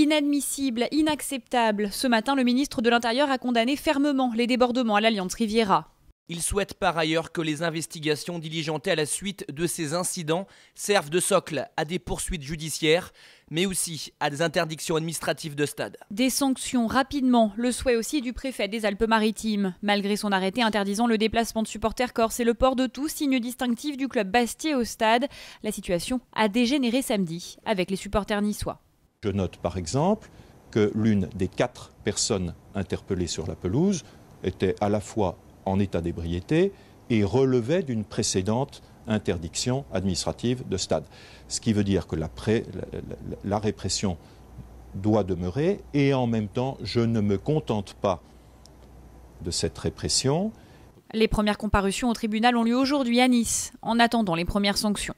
Inadmissible, inacceptable. Ce matin, le ministre de l'Intérieur a condamné fermement les débordements à l'Alliance Riviera. Il souhaite par ailleurs que les investigations diligentées à la suite de ces incidents servent de socle à des poursuites judiciaires, mais aussi à des interdictions administratives de stade. Des sanctions rapidement, le souhait aussi du préfet des Alpes-Maritimes. Malgré son arrêté interdisant le déplacement de supporters corse et le port de tout signe distinctif du club Bastier au stade, la situation a dégénéré samedi avec les supporters niçois. Je note par exemple que l'une des quatre personnes interpellées sur la pelouse était à la fois en état d'ébriété et relevait d'une précédente interdiction administrative de stade. Ce qui veut dire que la, répression doit demeurer et en même temps, je ne me contente pas de cette répression. Les premières comparutions au tribunal ont lieu aujourd'hui à Nice, en attendant les premières sanctions.